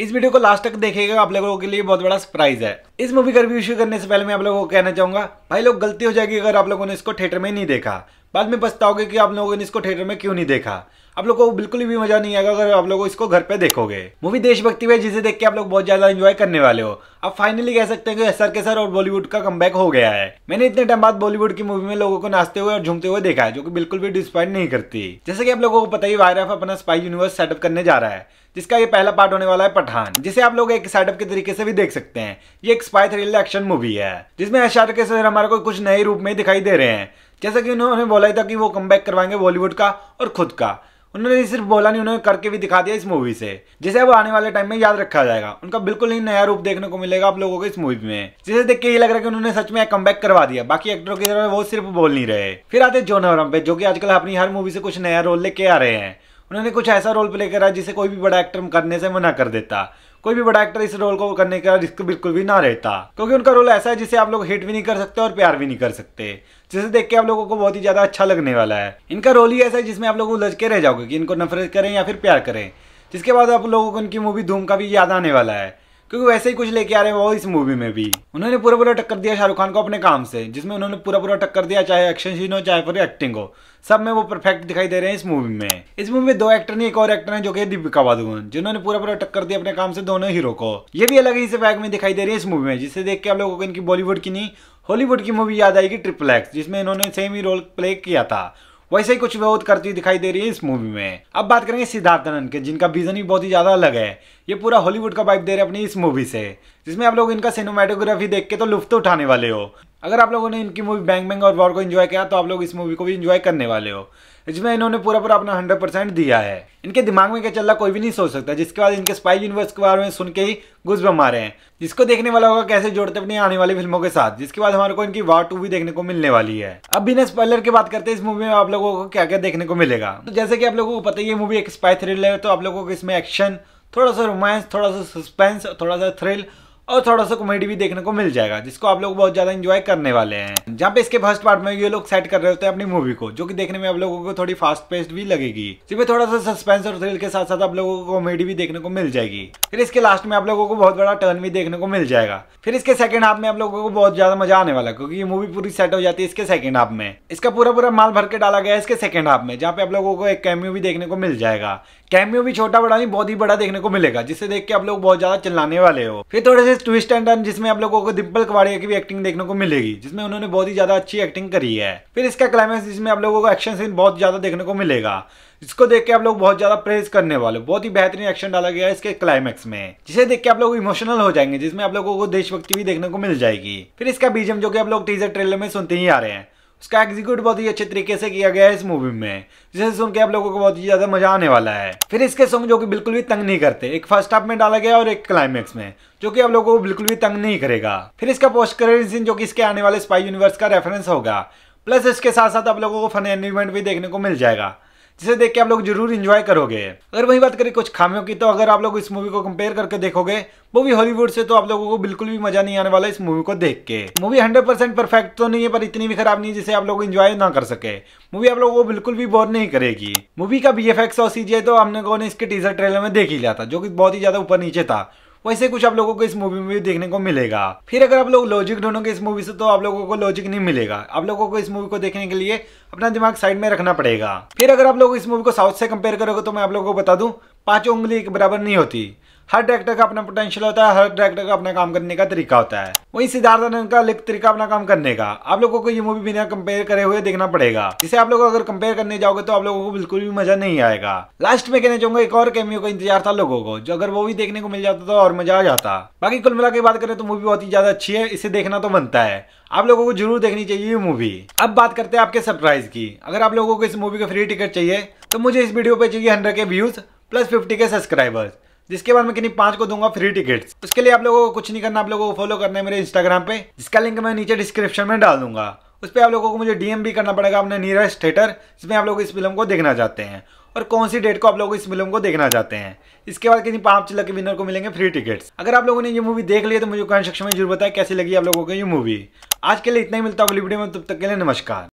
इस वीडियो को लास्ट तक देखेगा आप लोगों के लिए बहुत बड़ा सरप्राइज है इस मूवी का रिव्यू शुरू करने से पहले मैं आप लोगों को कहना चाहूंगा भाई लोग गलती हो जाएगी अगर आप लोगों ने इसको थिएटर में नहीं देखा बाद में पछताओगे कि आप लोगों ने इसको थिएटर में क्यों नहीं देखा आप लोगों को बिल्कुल भी मजा नहीं आएगा अगर आप लोग इसको घर पे देखोगे मूवी देशभक्ति है जिसे देख के आप लोग बहुत ज्यादा एंजॉय करने वाले हो अब फाइनली कह सकते हैं कि सर के सर और बॉलीवुड का कम हो गया है मैंने इतने टाइम बाद बॉलीवुड की मूवी में लोगों को नाचते हुए और झूमते हुए देखा है जो कि बिल्कुल भी डिस्पॉइंट नहीं करती जैसे कि आप लोगों को पता ही वायरफ अपना स्पाई यूनिवर्स सेटअप करने जा रहा है जिसका ये पहला पार्ट होने वाला है पठान जिसे आप लोग एक सेटअप के तरीके से भी देख सकते हैं ये एक स्पाई थ्रिल एक्शन मूवी है जिसमें ऐशार के सर हमारे को कुछ नए रूप में दिखाई दे रहे हैं जैसा कि उन्होंने बोला था कि वो कम करवाएंगे बॉलीवुड का और खुद का उन्होंने सिर्फ बोला नहीं उन्होंने करके भी दिखा दिया इस मूवी से जिसे अब आने वाले टाइम में याद रखा जाएगा उनका बिल्कुल ही नया रूप देखने को मिलेगा आप लोगों को इस मूवी में जिसे देख के ये लग रहा है कि उन्होंने सच में कम करवा दिया बाकी एक्टरों की तरह वो सिर्फ बोल नहीं रहे फिर आते जोन पे जो की आजकल अपनी हर मूवी से कुछ नया रोल लेके आ रहे हैं उन्होंने कुछ ऐसा रोल प्ले करा जिसे कोई भी बड़ा एक्टर करने से मना कर देता कोई भी बड़ा एक्टर इस रोल को करने का रिस्क बिल्कुल भी ना रहता क्योंकि उनका रोल ऐसा है जिसे आप लोग हिट भी नहीं कर सकते और प्यार भी नहीं कर सकते जिसे देख के आप लोगों को बहुत ही ज़्यादा अच्छा लगने वाला है इनका रोल ही ऐसा है जिसमें आप लोग उलझ के रह जाओगे कि इनको नफरत करें या फिर प्यार करें जिसके बाद आप लोगों को इनकी मूवी धूम का भी याद आने वाला है क्योंकि वैसे ही कुछ लेके आ रहे हैं वो इस मूवी में भी उन्होंने पूरा पूरा टक्कर दिया शाहरुख खान को अपने काम से जिसमें उन्होंने पूरा पूरा टक्कर दिया चाहे एक्शन सीन हो चाहे पूरी एक्टिंग हो सब में वो परफेक्ट दिखाई दे रहे हैं इस मूवी में इस मूवी में दो एक्टर नहीं एक और एक्टर है जो कि दीपिका बाधुन जिन्होंने पूरा पूरा टक्कर दिया अपने काम से दोनों हीरो को ये भी अलग ही से बैग में दिखाई दे रही है इस मूवी में जिसे देख के आप लोगों को इनकी बॉलीवुड की नहीं हॉलीवुड की मूवी याद आएगी ट्रिपल एक्स जिसमें इन्होंने सेम ही रोल प्ले किया था वैसे ही कुछ विरोध करती दिखाई दे रही है इस मूवी में अब बात करेंगे सिद्धार्थ आनंद के जिनका विजन भी बहुत ही ज्यादा अलग है ये पूरा हॉलीवुड का वाइब दे रहे अपनी इस मूवी से जिसमें आप लोग इनका सिनेमाटोग्राफी देख के तो लुफ्त उठाने वाले हो अगर आप लोगों ने इनकी मूवी बैंग बैंग और वॉर को इन्जॉय किया तो आप लोग इस मूवी को भी इन्जॉय करने वाले हो इसमें इन्होंने पूरा पूरा अपना हंड्रेड परसेंट दिया है इनके दिमाग में क्या चल रहा कोई भी नहीं सोच सकता जिसके बाद इनके स्पाई यूनिवर्स के बारे में सुन के ही घुस बमा रहे हैं जिसको देखने वाला होगा कैसे जोड़ते अपनी आने वाली फिल्मों के साथ जिसके बाद हमारे को इनकी वार टू भी देखने को मिलने वाली है अब बिना स्पॉइलर की बात करते हैं इस मूवी में आप लोगों को क्या क्या देखने को मिलेगा तो जैसे कि आप लोगों को पता ही है मूवी एक स्पाई थ्रिलर है तो आप लोगों को इसमें एक्शन थोड़ा सा रोमांस थोड़ा सा सस्पेंस थोड़ा सा थ्रिल और थोड़ा सा कॉमेडी भी देखने को मिल जाएगा जिसको आप लोग बहुत ज्यादा एंजॉय करने वाले हैं जहाँ पे इसके फर्स्ट पार्ट में ये लोग सेट कर रहे होते हैं अपनी मूवी को जो कि देखने में आप लोगों को थोड़ी फास्ट पेस्ट भी लगेगी इसमें थोड़ा सा सस्पेंस और थ्रिल के साथ साथ आप लोगों को कॉमेडी भी देखने को मिल जाएगी फिर इसके लास्ट में आप लोगों को बहुत बड़ा टर्न भी देखने को मिल जाएगा फिर इसके सेकंड हाफ में आप लोगों को बहुत ज्यादा मजा आने वाला क्योंकि ये मूवी पूरी सेट हो जाती है इसके सेकंड हाफ में इसका पूरा पूरा माल भर के डाला गया है इसके सेकंड हाफ में जहाँ पे आप लोगों को एक कैम्यू भी देखने को मिल जाएगा कैम्यू भी छोटा बड़ा नहीं बहुत ही बड़ा देखने को मिलेगा जिसे देख के आप लोग बहुत ज्यादा चिल्लाने वाले हो फिर थोड़े से लेटेस्ट ट्विस्ट एंड टर्न जिसमें आप लोगों को दिब्बल कवाड़िया की भी एक्टिंग देखने को मिलेगी जिसमें उन्होंने बहुत ही ज्यादा अच्छी एक्टिंग करी है फिर इसका क्लाइमैक्स जिसमें आप लोगों को एक्शन सीन बहुत ज्यादा देखने को मिलेगा इसको देख के आप लोग बहुत ज्यादा प्रेज करने वाले बहुत ही बेहतरीन एक्शन डाला गया है इसके क्लाइमैक्स में जिसे देख के आप लोग इमोशनल हो जाएंगे जिसमें आप लोगों को देशभक्ति भी देखने को मिल जाएगी फिर इसका बीजम जो कि आप लोग टीजर ट्रेलर में सुनते ही आ रहे हैं उसका एग्जीक्यूट बहुत ही अच्छे तरीके से किया गया है इस मूवी में जिसे सुन के आप लोगों को बहुत ही ज्यादा मजा आने वाला है फिर इसके सॉन्ग जो कि बिल्कुल भी तंग नहीं करते एक फर्स्ट हाफ में डाला गया और एक क्लाइमेक्स में जो कि आप लोगों को बिल्कुल भी तंग नहीं करेगा फिर इसका पोस्ट करेंट सीन जो कि इसके आने वाले स्पाई यूनिवर्स का रेफरेंस होगा प्लस इसके साथ साथ आप लोगों को फन एनिमेंट भी देखने को मिल जाएगा जिसे देख के आप लोग जरूर इंजॉय करोगे अगर वही बात करें कुछ खामियों की तो अगर आप लोग इस मूवी को कंपेयर करके देखोगे वो भी हॉलीवुड से तो आप लोगों को बिल्कुल भी मजा नहीं आने वाला इस मूवी को देख के मूवी हंड्रेड परसेंट परफेक्ट तो नहीं है पर इतनी भी खराब नहीं है जिसे आप लोग इंजॉय ना कर सके मूवी आप लोगों को बिल्कुल भी बोर नहीं करेगी मूवी का बी और सीजीआई तो हमने ने इसके टीजर ट्रेलर में देख ही लिया था जो कि बहुत ही ज्यादा ऊपर नीचे था वैसे कुछ आप लोगों को इस मूवी में भी देखने को मिलेगा फिर अगर आप लोग लॉजिक ढूंढोगे इस मूवी से तो आप लोगों को लॉजिक नहीं मिलेगा आप लोगों को इस मूवी को देखने के लिए अपना दिमाग साइड में रखना पड़ेगा फिर अगर आप लोग इस मूवी को साउथ से कंपेयर करोगे तो मैं आप लोगों को बता दूं पांचों उंगली एक बराबर नहीं होती हर डायरेक्टर का अपना पोटेंशियल होता है हर डायरेक्टर का अपना काम करने का तरीका होता है वही सिद्धार्थ आनंद का अलग तरीका अपना काम करने का आप लोगों को ये मूवी बिना कंपेयर करे हुए देखना पड़ेगा जिसे आप लोग अगर कंपेयर करने जाओगे तो आप लोगों को बिल्कुल भी मजा नहीं आएगा लास्ट में कहना चाहूंगा एक और कैमियो का इंतजार था लोगों को जो अगर वो भी देखने को मिल जाता तो और मजा आ जाता बाकी कुल मिला की बात करें तो मूवी बहुत ही ज्यादा अच्छी है इसे देखना तो बनता है आप लोगों को जरूर देखनी चाहिए ये मूवी अब बात करते हैं आपके सरप्राइज की अगर आप लोगों को इस मूवी का फ्री टिकट चाहिए तो मुझे इस वीडियो पे चाहिए hundred K views plus fifty K subscribers जिसके बाद मैं किन्हीं पांच को दूंगा फ्री टिकट्स उसके लिए आप लोगों को कुछ नहीं करना आप लोगों को फॉलो करना है मेरे इंस्टाग्राम पे जिसका लिंक मैं नीचे डिस्क्रिप्शन में डाल दूंगा उस पर आप लोगों को मुझे डीएम भी करना पड़ेगा अपने नियरेस्ट थिएटर जिसमें आप लोग इस फिल्म को देखना चाहते हैं और कौन सी डेट को आप लोग इस फिल्म को देखना चाहते हैं इसके बाद किसी पांच लकी विनर को मिलेंगे फ्री टिकट्स अगर आप लोगों ने ये मूवी देख लिया तो मुझे कमेंट सेक्शन में जरूर बताया कैसी लगी आप लोगों को ये मूवी आज के लिए इतना ही मिलता है वीडियो में तब तक के लिए नमस्कार